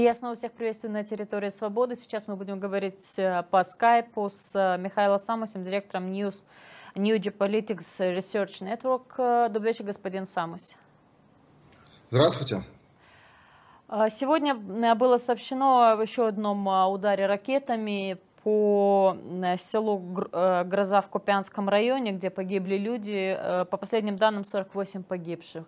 И я снова всех приветствую на территории свободы. Сейчас мы будем говорить э, по скайпу с э, Михаилом Самусем, директором News, New Geopolitics Research Network. Э, добрый вечер, господин Самусь. Здравствуйте. Сегодня было сообщено еще одном ударе ракетами по селу э, Гроза в Купянском районе, где погибли люди, э, по последним данным 48 погибших.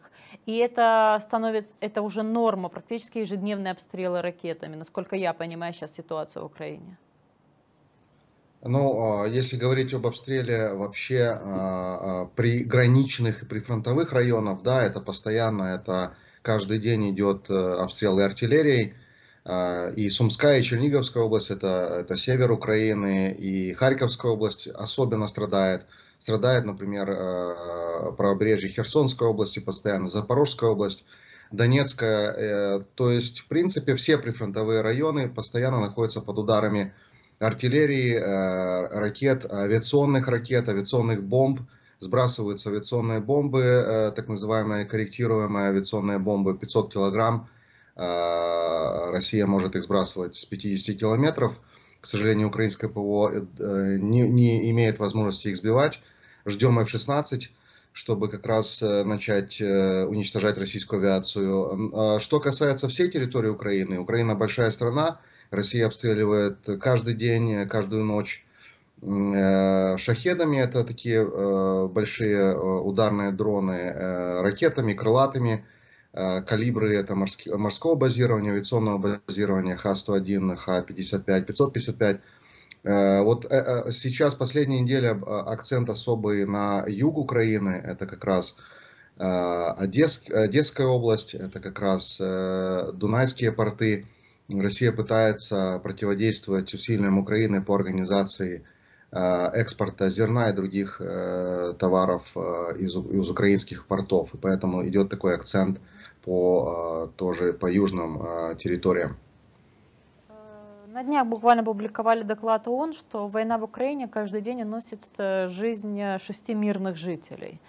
И это становится, это уже норма, практически ежедневные обстрелы ракетами, насколько я понимаю сейчас ситуацию в Украине. Ну, а, если говорить об обстреле вообще а, а, при граничных и при фронтовых районах, да, это постоянно, это каждый день идет э, обстрелы артиллерией, а, и Сумская, и Черниговская область, это, это север Украины, и Харьковская область особенно страдает. Страдает, например, а, правобережье Херсонской области постоянно, Запорожская область, Донецкая. Э, то есть, в принципе, все прифронтовые районы постоянно находятся под ударами артиллерии, э, ракет, авиационных ракет, авиационных бомб. Сбрасываются авиационные бомбы, э, так называемые корректируемые авиационные бомбы 500 килограмм а, Россия может их сбрасывать с 50 километров. К сожалению, украинское ПВО э, не, не имеет возможности их сбивать. Ждем F-16, чтобы как раз э, начать э, уничтожать российскую авиацию. А что касается всей территории Украины, Украина большая страна, Россия обстреливает каждый день, каждую ночь шахедами, это такие большие ударные дроны, ракетами, крылатыми, Э, калибры это морские, морского базирования, авиационного базирования Х-101, Х-55, 555. Вот э, э, сейчас последняя неделя акцент особый на юг Украины, это как раз Одесс, Одесская область, это как раз Дунайские порты. Россия пытается противодействовать усилиям Украины по организации экспорта зерна и других товаров из, из украинских портов. И поэтому идет такой акцент – по а, тоже по южным а, территориям. На днях буквально публиковали доклад ООН, что война в Украине каждый день уносит э, жизнь шести мирных жителей.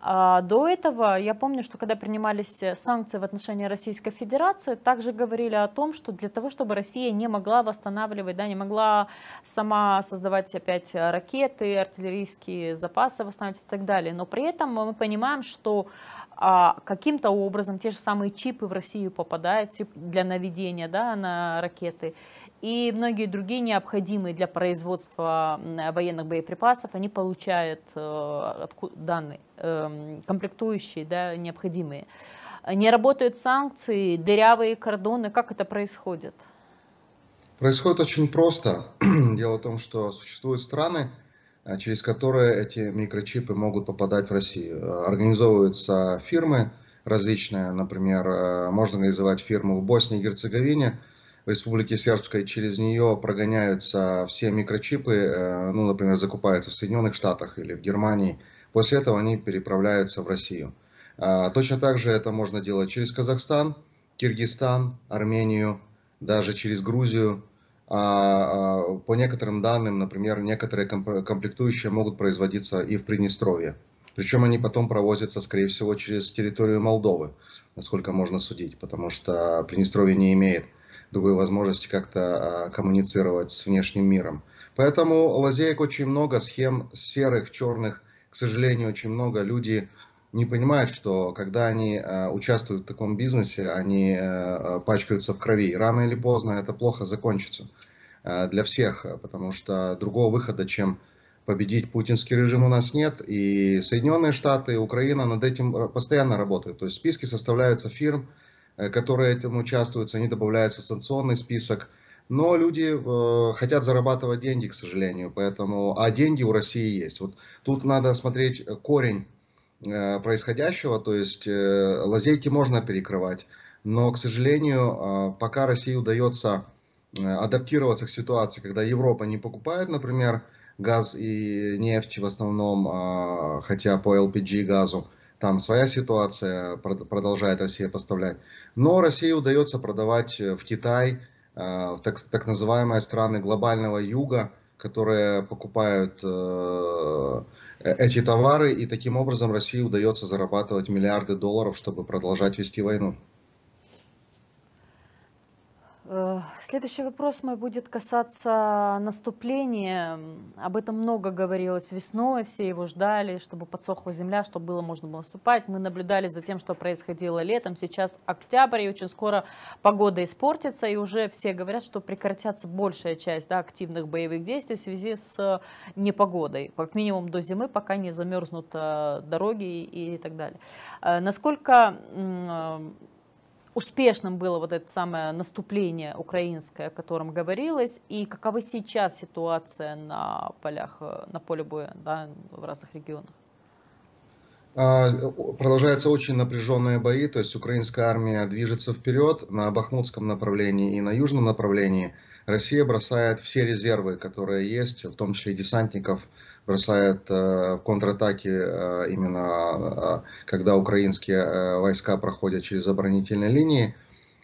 А до этого я помню, что когда принимались э, санкции в отношении Российской Федерации, также говорили о том, что для того, чтобы Россия не могла восстанавливать, да, не могла сама создавать опять э, ракеты, артиллерийские запасы восстанавливать и так далее. Но при этом мы понимаем, что а, каким-то образом те же самые чипы в Россию попадают тип, для наведения да, на ракеты и многие другие необходимые для производства военных боеприпасов, они получают э, данные, эм, комплектующие, да, необходимые. Не работают санкции, дырявые кордоны. Как это происходит? Происходит очень просто. Дело в том, что существуют страны, э, через которые эти микрочипы могут попадать в Россию. Э, организовываются фирмы различные, например, можно организовать фирму в Боснии и Герцеговине – в Республике Сербской, через нее прогоняются все микрочипы, э, ну, например, закупаются в Соединенных Штатах или в Германии. После этого они переправляются в Россию. А, точно так же это можно делать через Казахстан, Киргизстан, Армению, даже через Грузию. А, а, по некоторым данным, например, некоторые комплектующие могут производиться и в Приднестровье. Причем они потом провозятся, скорее всего, через территорию Молдовы, насколько можно судить, потому что Приднестровье не имеет другой возможности как-то а, коммуницировать с внешним миром. Поэтому лазеек очень много, схем серых, черных, к сожалению, очень много. Люди не понимают, что когда они а, участвуют в таком бизнесе, они э, пачкаются в крови. рано или поздно это плохо закончится э, для всех, потому что другого выхода, чем победить путинский режим у нас нет. И Соединенные Штаты, Украина над этим э, постоянно работают. То есть списки составляются фирм, Э, которые этим участвуют, они добавляются в санкционный список. Но люди э, хотят зарабатывать деньги, к сожалению, поэтому... А деньги у России есть. Вот тут надо смотреть э, корень э, происходящего, то есть э, лазейки можно перекрывать, но, к сожалению, э, пока России удается э, адаптироваться к ситуации, когда Европа не покупает, например, газ и нефть в основном, а, хотя по LPG газу, там своя ситуация, продолжает Россия поставлять. Но России удается продавать э, в Китай, э, в так, так называемые страны глобального юга, которые покупают э, эти товары, и таким образом России удается зарабатывать миллиарды долларов, чтобы продолжать вести войну. Э, следующий вопрос мой будет касаться наступления. Об этом много говорилось весной, все его ждали, чтобы подсохла земля, чтобы было можно было наступать. Мы наблюдали за тем, что происходило летом. Сейчас октябрь, и очень скоро погода испортится, и уже все говорят, что прекратятся большая часть да, активных боевых действий в связи с э, непогодой. Как минимум до зимы, пока не замерзнут э, дороги и так далее. Насколько успешным было вот это самое наступление украинское, о котором говорилось, и какова сейчас ситуация на полях, э, на поле боя да, в разных регионах? А, продолжаются очень напряженные бои, то есть украинская армия движется вперед на Бахмутском направлении и на южном направлении. Россия бросает все резервы, которые есть, в том числе и десантников, бросает э, в контратаке э, именно э, когда украинские войска проходят через оборонительные линии.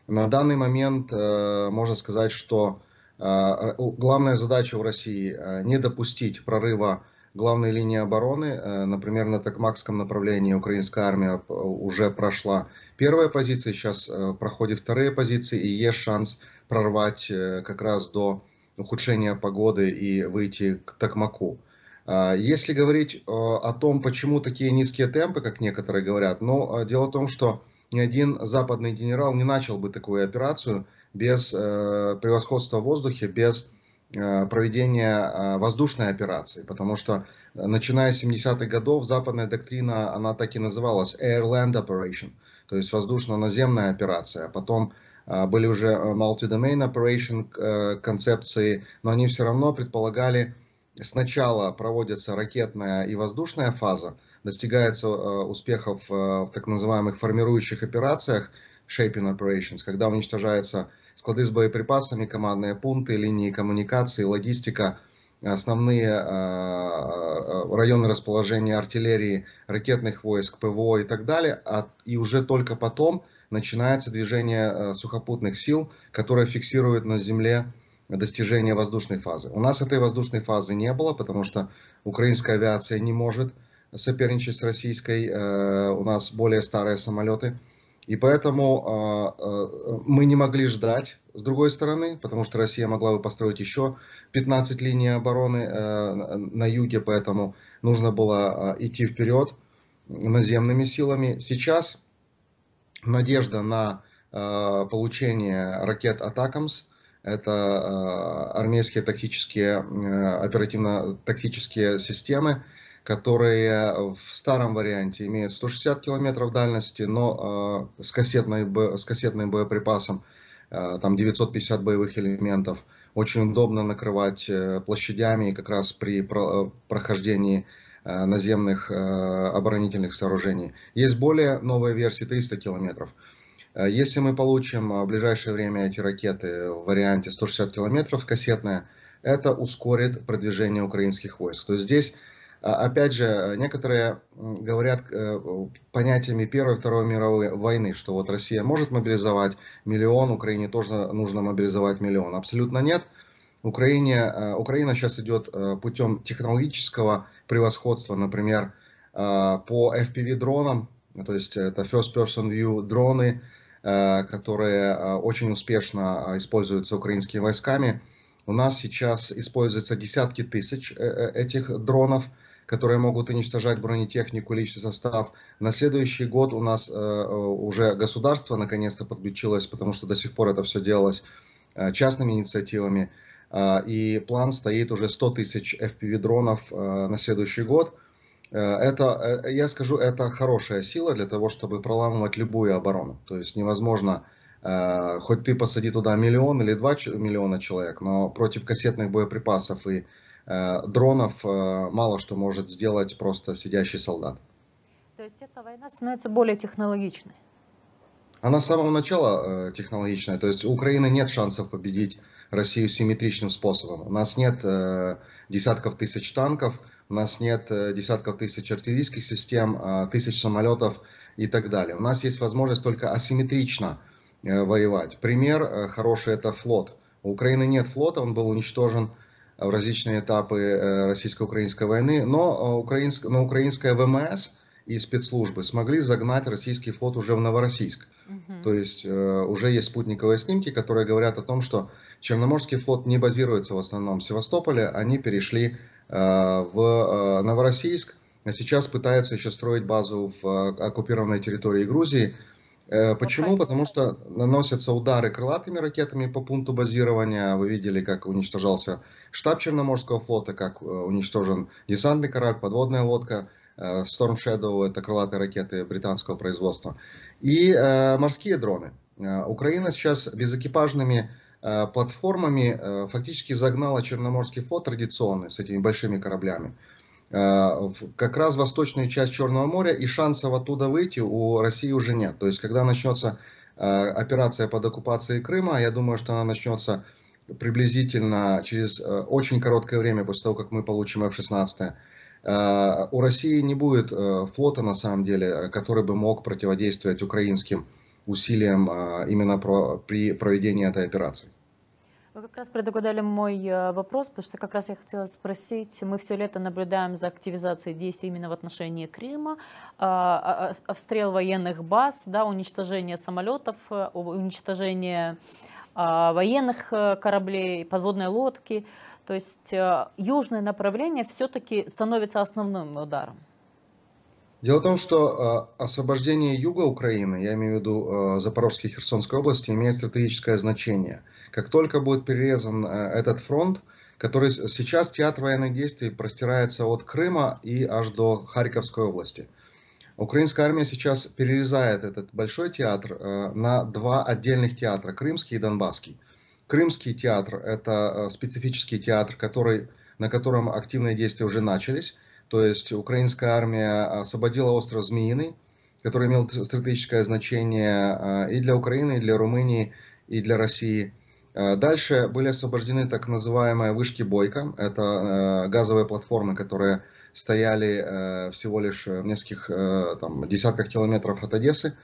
На данный момент можно сказать, что главная задача в России не допустить прорыва главной линии обороны. Например, на Токмакском направлении украинская армия уже прошла первая позиция, сейчас проходит вторые позиции, и есть шанс прорвать как раз до ухудшения погоды и выйти к Токмаку. А, если говорить э, о том, почему такие низкие темпы, как некоторые говорят, но ну, а, дело в том, что ни один западный генерал не начал бы такую операцию без э, превосходства в воздухе, без э, проведения воздушной операции, потому что начиная с 70-х годов западная доктрина, она так и называлась Air Land Operation, то есть воздушно-наземная операция, а потом были уже multi-domain operation концепции, но они все равно предполагали сначала проводится ракетная и воздушная фаза, достигается э, успехов э, в так называемых формирующих операциях, shaping operations, когда уничтожаются склады с боеприпасами, командные пункты, линии коммуникации, логистика, основные э, районы расположения артиллерии, ракетных войск, ПВО и так далее. А, и уже только потом начинается движение сухопутных сил, которое фиксирует на земле достижения воздушной фазы. У нас этой воздушной фазы не было, потому что украинская авиация не может соперничать с российской. Э, у нас более старые самолеты. И поэтому э, э, мы не могли ждать, с другой стороны, потому что Россия могла бы построить еще 15 линий обороны на юге, поэтому нужно было идти вперед наземными силами. Сейчас надежда на получение ракет «Атакамс» это а, армейские тактические, э, оперативно-тактические системы, которые в старом варианте имеют 160 километров дальности, но а, с, кассетной, с кассетным боеприпасом, а, там 950 боевых элементов. Очень удобно накрывать э, площадями как раз при э, прохождении наземных оборонительных сооружений. Есть более новые версии 300 километров. Э, если мы получим э, в ближайшее время эти ракеты в варианте 160 километров кассетная, это ускорит продвижение украинских войск. То есть здесь, э, опять же, некоторые говорят понятиями Первой и Второй мировой войны, что вот Россия может мобилизовать миллион, Украине тоже нужно мобилизовать миллион. Абсолютно нет. Украине, Украина сейчас идет путем технологического превосходства, например, по FPV-дронам, то есть это first person view дроны, Э, которые э, очень успешно э, используются украинскими войсками. У нас сейчас используются десятки тысяч этих дронов, которые могут уничтожать бронетехнику, личный состав. На следующий год у нас уже государство наконец-то подключилось, потому что до сих пор это все делалось частными инициативами. И план стоит уже 100 тысяч FPV-дронов на следующий год – Э, это, э, я скажу, это хорошая сила для того, чтобы проламывать любую оборону. То есть невозможно, э, хоть ты посади туда миллион или два миллиона человек, но против кассетных боеприпасов и дронов мало что может сделать просто сидящий солдат. То есть эта война становится более технологичной? Она с самого начала технологичная. То есть у Украины нет шансов победить Россию симметричным способом. У нас нет десятков тысяч танков – у нас нет э, десятков тысяч артиллерийских систем, а, тысяч самолетов и так далее. У нас есть возможность только асимметрично э, воевать. Пример э, хороший – это флот. У Украины нет флота, он был уничтожен в различные этапы российско-украинской войны, но, украинск, но украинская ВМС и спецслужбы смогли загнать российский флот уже в Новороссийск. Угу. То есть уже есть спутниковые снимки, которые говорят о том, что Черноморский флот не базируется в основном в Севастополе, они перешли э, в э, Новороссийск, а сейчас пытаются еще строить базу в э, оккупированной территории Грузии. Почему? Потому что наносятся удары крылатыми ракетами по пункту базирования. Вы видели, как уничтожался штаб Черноморского флота, как уничтожен десантный корабль, подводная лодка. Storm Shadow – это крылатые ракеты британского производства. И морские дроны. Украина сейчас без безэкипажными Э, платформами э, фактически загнала Черноморский флот традиционный с этими большими кораблями э, как раз восточную часть Черного моря, и шансов оттуда выйти у России уже нет. То есть, когда начнется операция под оккупацией Крыма, я думаю, что она начнется приблизительно через очень короткое время после того, как мы получим F-16, у России не будет флота, на самом деле, который бы мог противодействовать украинским усилиям именно при проведении этой операции. Вы как раз предугадали мой э, вопрос, потому что как раз я хотела спросить, мы все лето наблюдаем за активизацией действий именно в отношении Крыма, а, а, а, обстрел военных баз, да, уничтожение самолетов, э, уничтожение военных э, кораблей, подводной лодки. То есть южное направление все-таки становится основным ударом. Дело в том, что а, освобождение юга Украины, я имею в виду а, Запорожской и Херсонской области, имеет стратегическое значение. Как только будет перерезан а, этот фронт, который сейчас театр военных действий простирается от Крыма и аж до Харьковской области. Украинская армия сейчас перерезает этот большой театр на два отдельных театра, Крымский и Донбасский. Крымский театр – это специфический театр, который, на котором активные действия уже начались. То есть украинская армия освободила остров Змеиный, который имел стратегическое значение э, и для Украины, и для Румынии, и для России. Э, дальше были освобождены так называемые вышки Бойко. Это э, газовые платформы, которые стояли всего лишь в нескольких там, десятках километров от Одессы.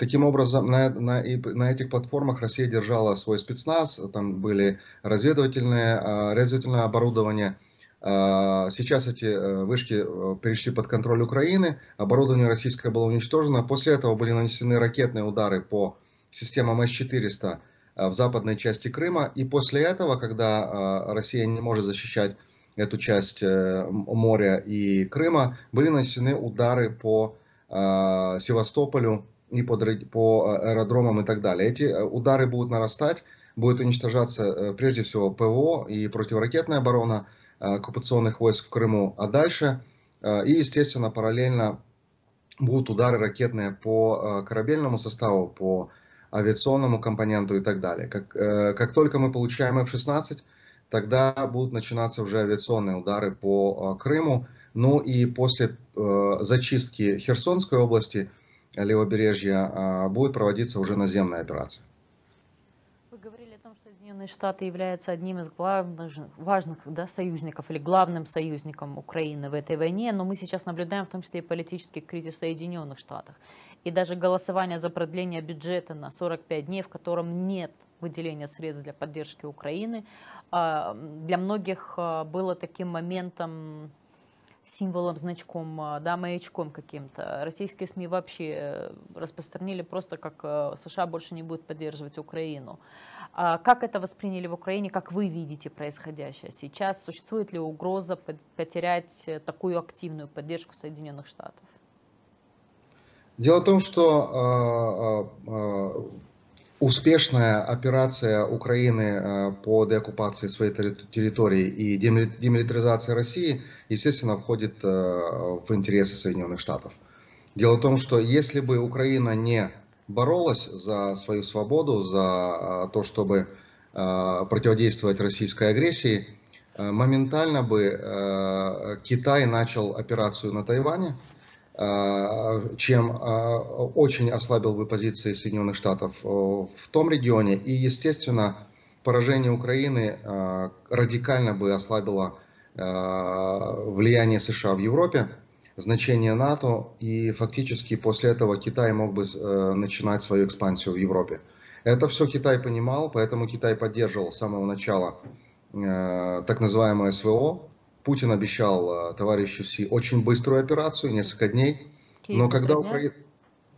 Таким образом, на, на, на этих платформах Россия держала свой спецназ, там были разведывательные, разведывательное оборудование – а, сейчас эти э, вышки э, перешли под контроль Украины, оборудование российское было уничтожено. После этого были нанесены ракетные удары по системам С-400 э, в западной части Крыма. И после этого, когда Россия не может защищать эту часть моря и Крыма, были нанесены удары по Севастополю и по аэродромам и так далее. Эти удары будут нарастать, будет уничтожаться прежде всего ПВО и противоракетная оборона – Э, оккупационных войск в Крыму. А дальше, э, и, естественно, параллельно будут удары ракетные по э, корабельному составу, по авиационному компоненту и так далее. Как, как только мы получаем F-16, тогда будут начинаться уже авиационные удары по Крыму. Ну и после зачистки Херсонской области, левобережья, будет проводиться уже наземная операция. Соединенные Штаты являются одним из главных, важных да, союзников или главным союзником Украины в этой войне, но мы сейчас наблюдаем в том числе и политический кризис в Соединенных Штатах. И даже голосование за продление бюджета на 45 дней, в котором нет выделения средств для поддержки Украины, а, для многих а, было таким моментом символом, значком, а, да, маячком каким-то. Российские СМИ вообще э, распространили просто, как э, США больше не будет поддерживать Украину. А как это восприняли в Украине, как вы видите происходящее сейчас? Существует ли угроза потерять э, такую активную поддержку Соединенных Штатов? Дело в том, что а, успешная операция Украины по деоккупации своей территории и демилитаризации России – естественно, входит э, в интересы Соединенных Штатов. Дело в том, что если бы Украина не боролась за свою свободу, за э, то, чтобы э, противодействовать российской агрессии, моментально бы Китай начал операцию на Тайване, чем очень ослабил бы позиции Соединенных Штатов в том регионе. И, естественно, поражение Украины радикально бы ослабило Э, влияние США в Европе, значение НАТО, и фактически после этого Китай мог бы э, начинать свою экспансию в Европе. Это все Китай понимал, поэтому Китай поддерживал с самого начала э, так называемое СВО. Путин обещал товарищу Си очень быструю операцию, несколько дней. Но когда Украина...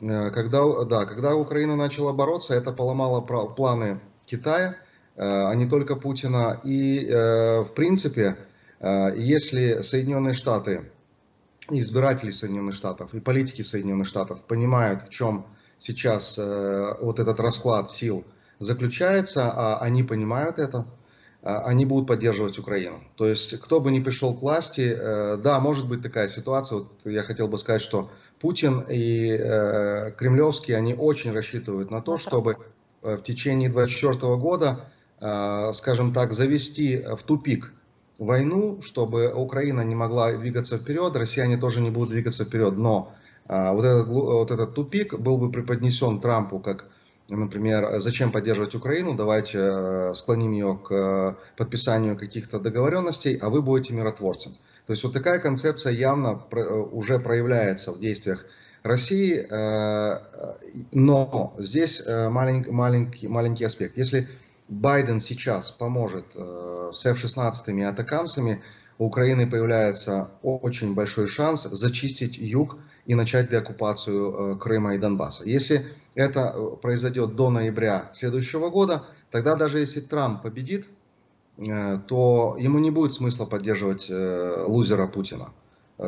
Когда, да, когда Украина начала бороться, это поломало планы Китая, а не только Путина. И, в принципе, Э, если Соединенные Штаты, избиратели Соединенных Штатов и политики Соединенных Штатов понимают, в чем сейчас э, вот этот расклад сил заключается, а они понимают это, э, они будут поддерживать Украину. То есть, кто бы ни пришел к власти, да, может быть такая ситуация. Вот я хотел бы сказать, что Путин и Кремлевский, они очень рассчитывают на то, ну чтобы в течение 2024 года, скажем так, завести в тупик войну, чтобы Украина не могла двигаться вперед, россияне тоже не будут двигаться вперед. Но а, вот, этот, вот этот тупик был бы преподнесен Трампу как, например, зачем поддерживать Украину, давайте э, склоним ее к э, подписанию каких-то договоренностей, а вы будете миротворцем. То есть вот такая концепция явно э, уже проявляется в действиях России, но здесь маленький, маленький, маленький аспект. Если Байден сейчас поможет э, с F-16 и у Украины появляется очень большой шанс зачистить юг и начать деоккупацию э, Крыма и Донбасса. Если это э, произойдет до ноября следующего года, тогда даже если Трамп победит, то ему не будет смысла поддерживать лузера Путина.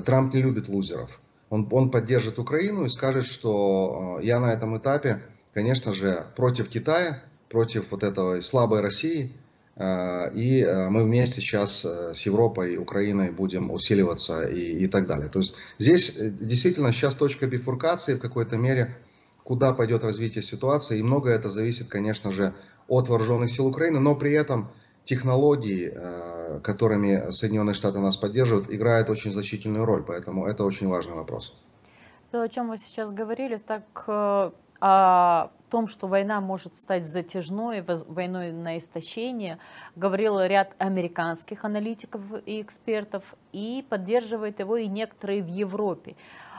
Трамп не любит лузеров. Он, он поддержит Украину и скажет, что я на этом этапе, конечно же, против Китая, против вот этого слабой России. А, и а, мы вместе сейчас э, с Европой и Украиной будем усиливаться и, и так далее. То есть здесь э, действительно сейчас точка бифуркации в какой-то мере, куда пойдет развитие ситуации. И многое это зависит, конечно же, от вооруженных сил Украины, но при этом технологии, э, которыми Соединенные Штаты нас поддерживают, играют очень значительную роль. Поэтому это очень важный вопрос. То, о чем вы сейчас говорили, так а том, что война может стать затяжной, войной на истощение, говорил ряд американских аналитиков и экспертов, и поддерживает его и некоторые в Европе.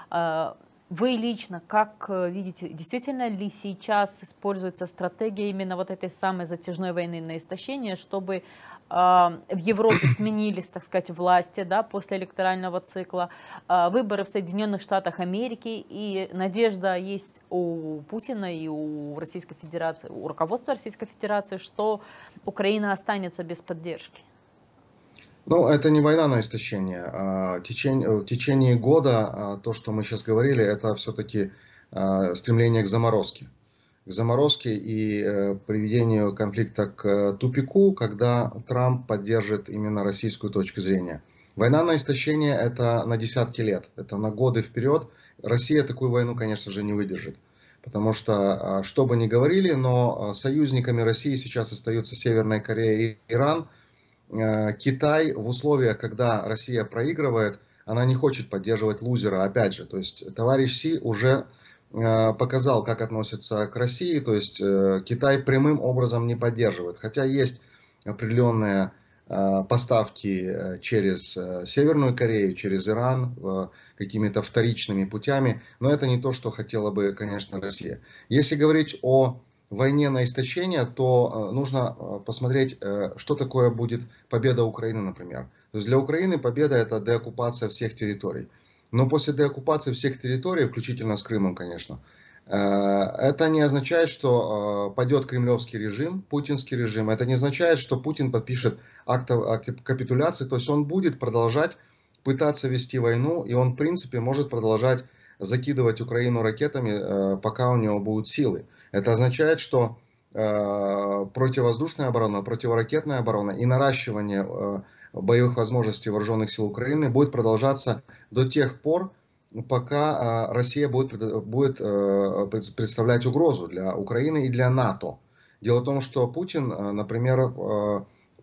А, вы лично как э, видите, действительно ли сейчас используется стратегия именно вот этой самой затяжной войны на истощение, чтобы а, в Европе сменились, так сказать, власти да, после электорального цикла, э, выборы в Соединенных Штатах Америки, и надежда есть у Путина и у Российской Федерации, у руководства Российской Федерации, что Украина останется без поддержки? Ну, это не война на истощение. А течение, э, в течение года а, то, что мы сейчас говорили, это все-таки а, стремление к заморозке. К заморозке и э, приведению конфликта к э, тупику, когда Трамп поддержит именно российскую точку зрения. Война на истощение – это на десятки лет, это на годы вперед. Россия такую войну, конечно же, не выдержит. Потому что, а, что бы ни говорили, но союзниками России сейчас остаются Северная Корея и Иран – Э, Китай в условиях, когда Россия проигрывает, она не хочет поддерживать лузера, опять же. То есть товарищ Си уже э, показал, как относится к России, то есть э, Китай прямым образом не поддерживает. Хотя есть определенные поставки через Северную Корею, через Иран, какими-то вторичными путями, но это не то, что хотела бы, конечно, Россия. Если говорить о войне на истощение, то э, нужно э, посмотреть, э, что такое будет победа Украины, например. То есть для Украины победа это деоккупация всех территорий. Но после деоккупации всех территорий, включительно с Крымом, конечно, это не означает, что падет кремлевский режим, путинский режим. Это не означает, что Путин подпишет акт о капитуляции. То есть он будет продолжать пытаться вести войну, и он, в принципе, может продолжать закидывать Украину ракетами, пока у него будут силы. Это означает, что э, противовоздушная оборона, противоракетная оборона и наращивание э, боевых возможностей вооруженных сил Украины будет продолжаться до тех пор, пока э, Россия будет, будет представлять угрозу для Украины и для НАТО. Дело в том, что Путин, например,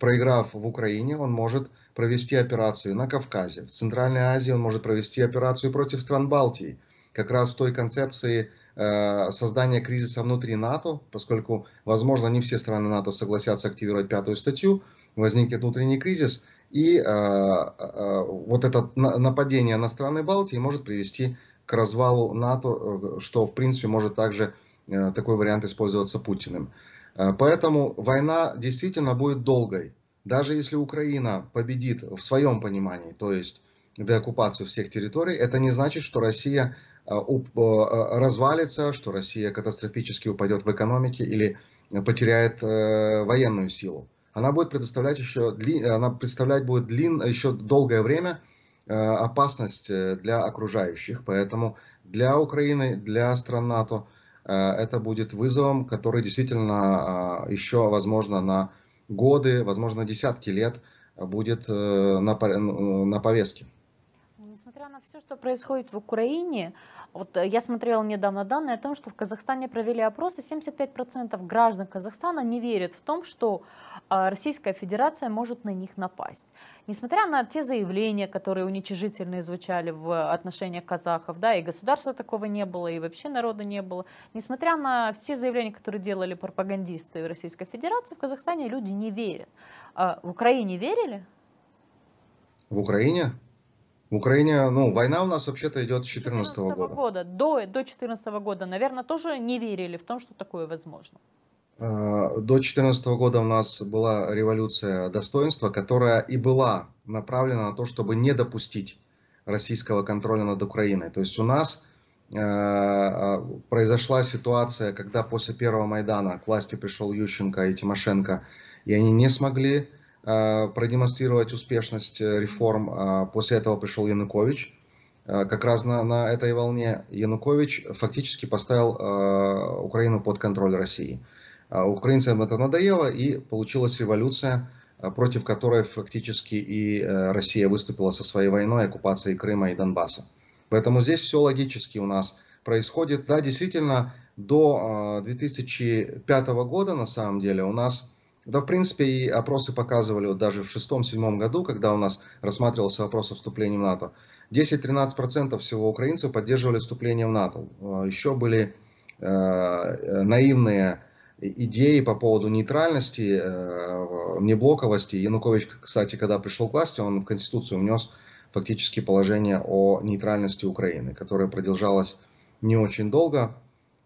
проиграв в Украине, он может провести операцию на Кавказе, в Центральной Азии он может провести операцию против стран Балтии, как раз в той концепции Э, создание кризиса внутри НАТО, поскольку, возможно, не все страны НАТО согласятся активировать пятую статью, возникнет внутренний кризис, и э, э, вот это нападение на страны Балтии может привести к развалу НАТО, э, что, в принципе, может также э, такой вариант использоваться Путиным. Э, поэтому война действительно будет долгой. Даже если Украина победит в своем понимании, то есть деоккупацию всех территорий, это не значит, что Россия Э, э, э, развалится, что Россия катастрофически упадет в экономике или потеряет военную силу. Она будет предоставлять еще, она представлять будет длин, еще долгое время опасность для окружающих. Поэтому для Украины, для стран НАТО это будет вызовом, который действительно еще, возможно, на годы, возможно, десятки лет будет на повестке. Несмотря на все, что происходит в Украине, вот э, я смотрела недавно данные о том, что в Казахстане провели опросы, 75% граждан Казахстана не верят в том, что э, Российская Федерация может на них напасть. Несмотря на те заявления, которые уничижительные звучали в отношении казахов, да, и государства такого не было, и вообще народа не было, несмотря на все заявления, которые делали пропагандисты Российской Федерации, в Казахстане люди не верят. Э, в Украине верили? В Украине? В Украине, ну, война у нас вообще-то идет с 2014 -го года. года. До, до 2014 -го года, наверное, тоже не верили в том, что такое возможно. А, до 2014 -го года у нас была революция достоинства, которая и была направлена на то, чтобы не допустить российского контроля над Украиной. То есть у нас э, произошла ситуация, когда после первого Майдана к власти пришел Ющенко и Тимошенко, и они не смогли Э, продемонстрировать успешность э, реформ. А после этого пришел Янукович. Э, как раз на, на этой волне Янукович фактически поставил Украину под контроль России. А украинцам это надоело и получилась революция, против которой фактически и Россия выступила со своей войной, оккупацией Крыма и Донбасса. Поэтому здесь все логически у нас происходит. Да, действительно, до 2005 года на самом деле у нас да, в принципе, и опросы показывали, вот даже в шестом-седьмом году, когда у нас рассматривался вопрос о вступлении в НАТО, 10-13% всего украинцев поддерживали вступление в НАТО. А, еще были э, э, наивные идеи по поводу нейтральности, э, внеблоковости. Янукович, кстати, когда пришел к власти, он в Конституцию внес фактически положение о нейтральности Украины, которое продолжалось не очень долго.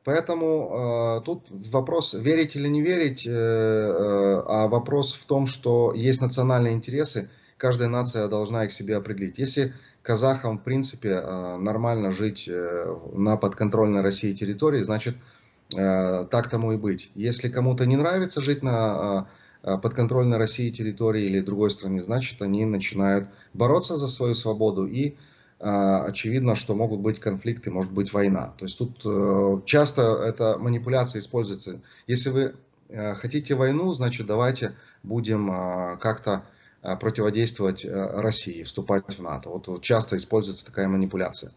Поэтому э, тут вопрос верить или не верить, э, э, а вопрос в том, что есть национальные интересы, каждая нация должна их себе определить. Если казахам, в принципе, э, нормально жить э, на подконтрольной России территории, значит, э, так тому и быть. Если кому-то не нравится жить на э, э подконтрольной России территории или другой стране, значит, они начинают бороться за свою свободу и а, очевидно, что могут быть конфликты, может быть война. То есть тут э, часто эта манипуляция используется. Если вы э, хотите войну, значит давайте будем а, как-то а, противодействовать э, России, вступать в НАТО. Вот часто используется такая манипуляция.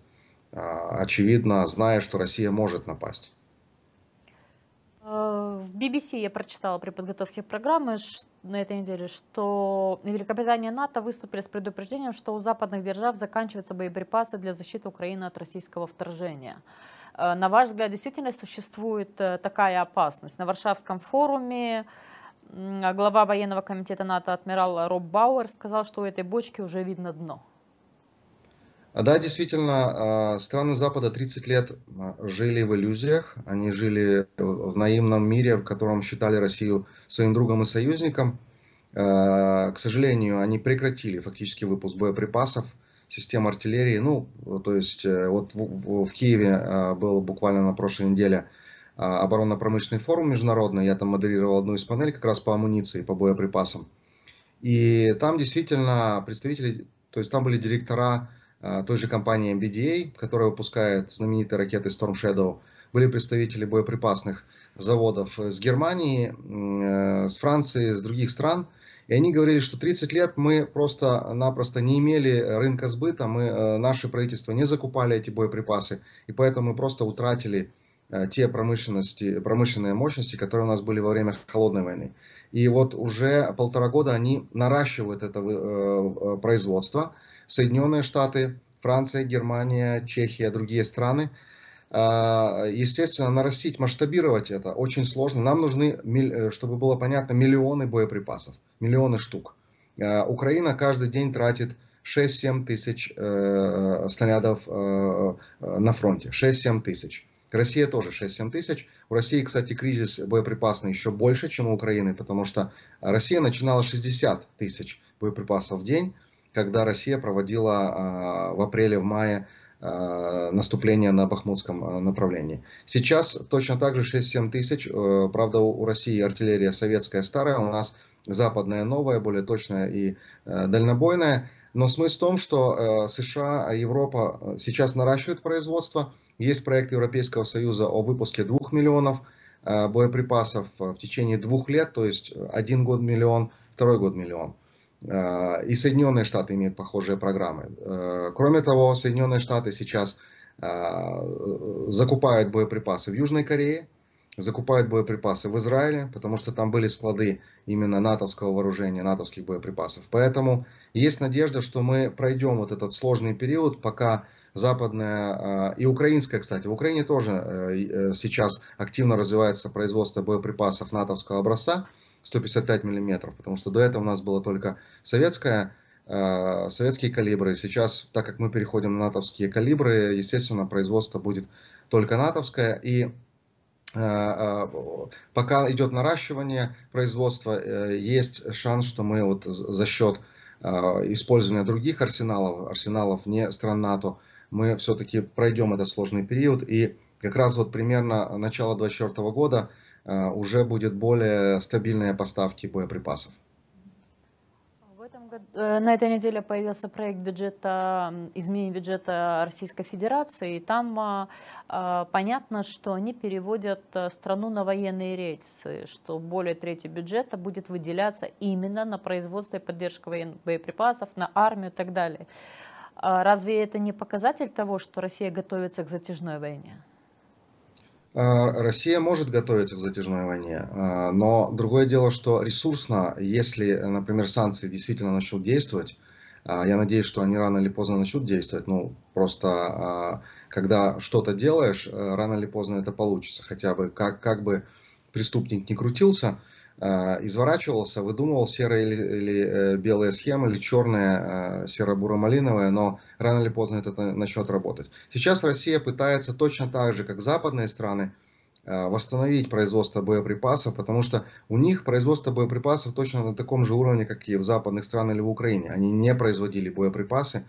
Очевидно, зная, что Россия может напасть. В BBC я прочитала при подготовке программы на этой неделе, что Великобритания и НАТО выступили с предупреждением, что у западных держав заканчиваются боеприпасы для защиты Украины от российского вторжения. Э, на ваш взгляд, действительно существует э, такая опасность? На Варшавском форуме глава военного комитета НАТО адмирал Роб Бауэр сказал, что у этой бочки уже видно дно. А да, действительно, а, страны Запада 30 лет а, жили в иллюзиях, они жили в наимном мире, в котором считали Россию своим другом и союзником. К сожалению, они прекратили фактически выпуск боеприпасов, систем артиллерии. Ну, то есть э, вот в, в Киеве был буквально на прошлой неделе оборонно-промышленный форум международный, я там модерировал одну из панелей как раз по амуниции, по боеприпасам. И там действительно представители, то есть там были директора а, той же компании MBDA, которая выпускает знаменитые ракеты Storm Shadow, были представители боеприпасных заводов с Германии, э, с Франции, с других стран. И они говорили, что 30 лет мы просто-напросто не имели рынка сбыта, мы, э, наше правительство не закупали эти боеприпасы, и поэтому мы просто утратили э, те промышленности, промышленные мощности, которые у нас были во время холодной войны. И вот уже полтора года они наращивают это производство, Соединенные Штаты, Франция, Германия, Чехия, другие страны. А, естественно, нарастить, масштабировать это очень сложно. Нам нужны, э, чтобы было понятно, миллионы боеприпасов, миллионы штук. А, Украина каждый день тратит 6-7 тысяч э, э, снарядов э, э на фронте. 6-7 тысяч. Россия тоже 6-7 тысяч. У России, кстати, кризис боеприпасный еще больше, чем у Украины, потому что Россия начинала 60 тысяч боеприпасов в день, когда Россия проводила а, в апреле-мае в мае а, наступление на Бахмутском а, направлении. Сейчас точно так же 6-7 тысяч, э, правда у России артиллерия советская старая, у нас западная новая, более точная и э, дальнобойная. Но смысл в том, что э, США, Европа сейчас наращивают производство. Есть проект Европейского Союза о выпуске 2 миллионов боеприпасов в течение двух лет, то есть один год миллион, второй год миллион. Э, и Соединенные Штаты имеют похожие программы. Э, кроме того, Соединенные Штаты сейчас э, закупают боеприпасы в Южной Корее, закупают боеприпасы в Израиле, потому что там были склады именно натовского вооружения, натовских боеприпасов. Поэтому есть надежда, что мы пройдем вот этот сложный период, пока западная и украинская, кстати, в Украине тоже сейчас активно развивается производство боеприпасов натовского образца. 155 миллиметров, потому что до этого у нас было только советская э, советские калибры. Сейчас, так как мы переходим на натовские калибры, естественно, производство будет только натовское. И э, э, пока идет наращивание производства, есть шанс, что мы вот за счет использования других арсеналов, арсеналов не стран НАТО, мы все-таки пройдем этот сложный период. И как раз вот примерно начало 2024 года Э, уже будет более стабильные поставки боеприпасов. В этом году, э, на этой неделе появился проект бюджета, изменения бюджета Российской Федерации, и там а, а, понятно, что они переводят э, страну на военные рельсы, что более трети бюджета будет выделяться именно на производство и поддержку военных боеприпасов, на армию и так далее. А разве это не показатель того, что Россия готовится к затяжной войне? А, Россия может готовиться к затяжной войне, а, но другое дело, что ресурсно, если, например, санкции действительно начнут действовать, а, я надеюсь, что они рано или поздно начнут действовать, ну, просто когда что-то делаешь, э, рано или поздно это получится, хотя бы как, как бы преступник не крутился – Э, изворачивался, выдумывал серые или, или э, белые схемы, или черные, э, серо-буро-малиновые, но рано или поздно это начнет работать. Сейчас Россия пытается точно так же, как западные страны, восстановить производство боеприпасов, потому что у них производство боеприпасов точно на таком же уровне, как и в западных странах или в Украине. Они не производили боеприпасы,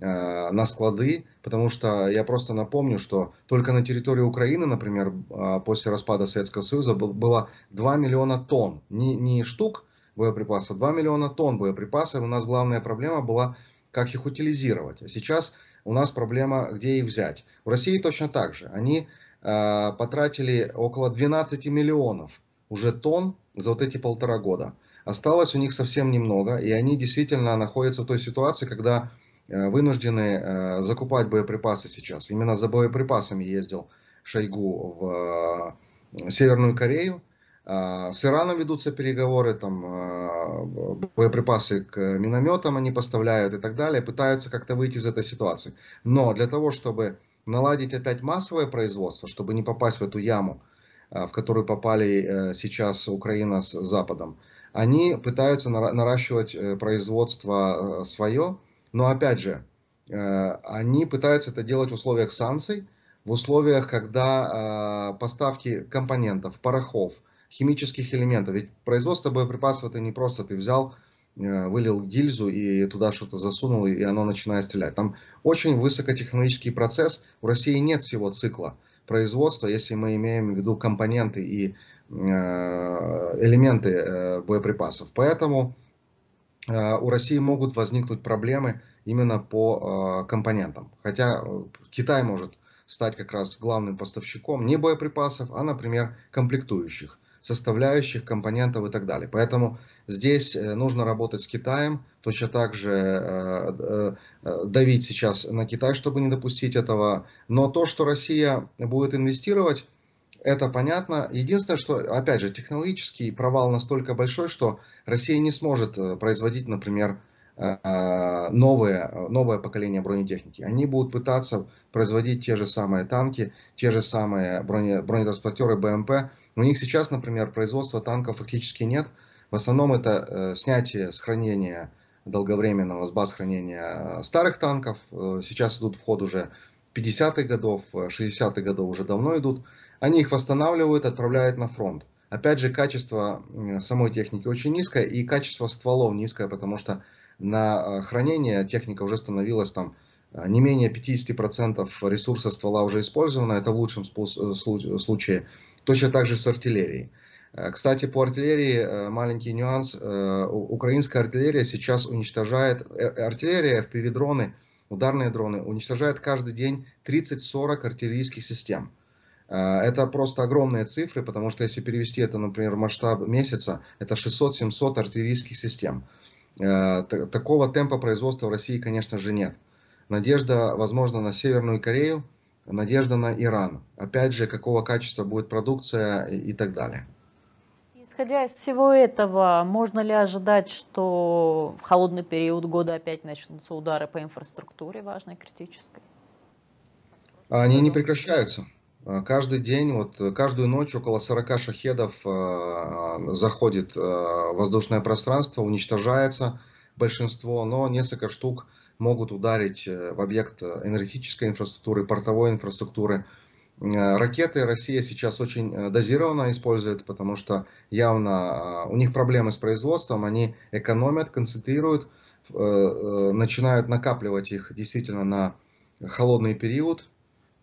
Э, на склады, потому что я просто напомню, что только на территории Украины, например, э, после распада Советского Союза было 2 миллиона тонн, не, не штук боеприпасов, 2 миллиона тонн боеприпасов. У нас главная проблема была, как их утилизировать. А сейчас у нас проблема, где их взять. В России точно так же. Они э, потратили около 12 миллионов уже тонн за вот эти полтора года. Осталось у них совсем немного, и они действительно находятся в той ситуации, когда Э, вынуждены э, закупать боеприпасы сейчас. Именно за боеприпасами ездил Шойгу в э, Северную Корею. С Ираном ведутся переговоры, там боеприпасы к минометам они поставляют и так далее, пытаются как-то выйти из этой ситуации. Но для того, чтобы наладить опять массовое производство, чтобы не попасть в эту яму, в которую попали сейчас Украина с Западом, они пытаются наращивать производство свое, но опять же, э, они пытаются это делать в условиях санкций, в условиях, когда э, поставки компонентов, порохов, химических элементов. Ведь производство боеприпасов это не просто ты взял, э, вылил гильзу и туда что-то засунул, и оно начинает стрелять. Там очень высокотехнологический процесс. В России нет всего цикла производства, если мы имеем в виду компоненты и элементы боеприпасов. Поэтому Э, у России могут возникнуть проблемы именно по э, компонентам. Хотя э, Китай может стать как раз главным поставщиком не боеприпасов, а, например, комплектующих, составляющих, компонентов и так далее. Поэтому здесь нужно работать с Китаем, точно так же давить сейчас на Китай, чтобы не допустить этого. Но то, что Россия будет инвестировать, это понятно. Единственное, что, опять же, технологический провал настолько большой, что Россия не сможет э, производить, например, э, э, новые, новое поколение бронетехники. Они будут пытаться производить те же самые танки, те же самые броне, бронетранспортеры БМП. У них сейчас, например, производства танков фактически нет. В основном это снятие с хранения долговременного, с баз хранения старых танков. Сейчас идут в ход уже 50-х годов, 60-х годов уже давно идут они их восстанавливают, отправляют на фронт. Опять же, качество самой техники очень низкое и качество стволов низкое, потому что на а, хранение техника уже становилась там а, не менее 50% ресурса ствола уже использовано, это в лучшем э, случае. Точно так же с артиллерией. Э, кстати, по артиллерии э, маленький нюанс. Украинская артиллерия сейчас уничтожает, артиллерия, FPV-дроны, ударные дроны, уничтожает каждый день 30-40 артиллерийских систем. А, это просто огромные цифры, потому что если перевести это, например, в масштаб месяца, это 600-700 артиллерийских систем. А, такого темпа производства в России, конечно же, нет. Надежда, возможно, на Северную Корею, надежда на Иран. Опять же, какого качества будет продукция и так далее. Исходя из всего этого, можно ли ожидать, что в холодный период года опять начнутся удары по инфраструктуре важной, критической? Они не прекращаются. Э, каждый день, вот э, каждую ночь около 40 шахедов э, э, заходит э, воздушное пространство, уничтожается большинство, но несколько штук могут ударить в объект энергетической инфраструктуры, портовой инфраструктуры. Ракеты Россия сейчас очень дозированно использует, потому что явно у них проблемы с производством, они экономят, концентрируют, начинают накапливать их действительно на холодный период,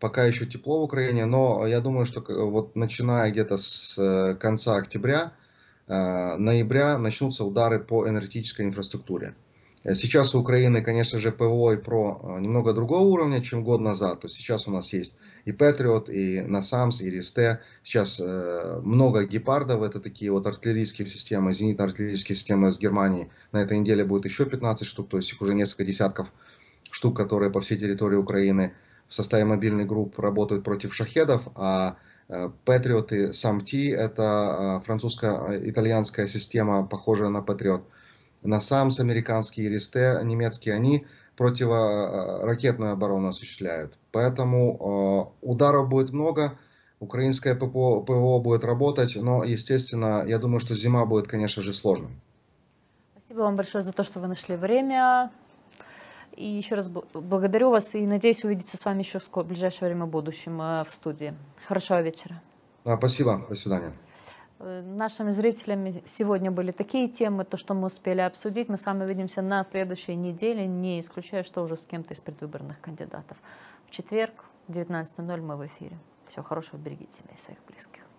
пока еще тепло в Украине, но я думаю, что э, вот начиная где-то с э, конца октября, э, ноября начнутся удары по энергетической инфраструктуре. Сейчас у Украины, конечно же, ПВО и ПРО немного другого уровня, чем год назад. То есть сейчас у нас есть и Патриот, и Насамс, и Ресте. Сейчас много гепардов, это такие вот артиллерийские системы, зенитно-артиллерийские системы из Германии. На этой неделе будет еще 15 штук, то есть их уже несколько десятков штук, которые по всей территории Украины в составе мобильных групп работают против шахедов, а Патриоты э, Самти – это а, французско-итальянская система, похожая на Патриот. На САМС американские Ристе, немецкие, они противоракетную а, оборону осуществляют. Поэтому а, ударов будет много, украинское ППО, ПВО будет работать, но, естественно, я думаю, что зима будет, конечно же, сложной. Спасибо вам большое за то, что вы нашли время. И еще раз благодарю вас и надеюсь увидеться с вами еще в ближайшее время в будущем э, в студии. Хорошего вечера. Да, спасибо. До свидания. Э, нашими зрителями сегодня были такие темы, то, что мы успели обсудить. Мы с вами увидимся на следующей неделе, не исключая, что уже с кем-то из предвыборных кандидатов. В четверг в 19.00 мы в эфире. Всего хорошего, берегите себя и своих близких.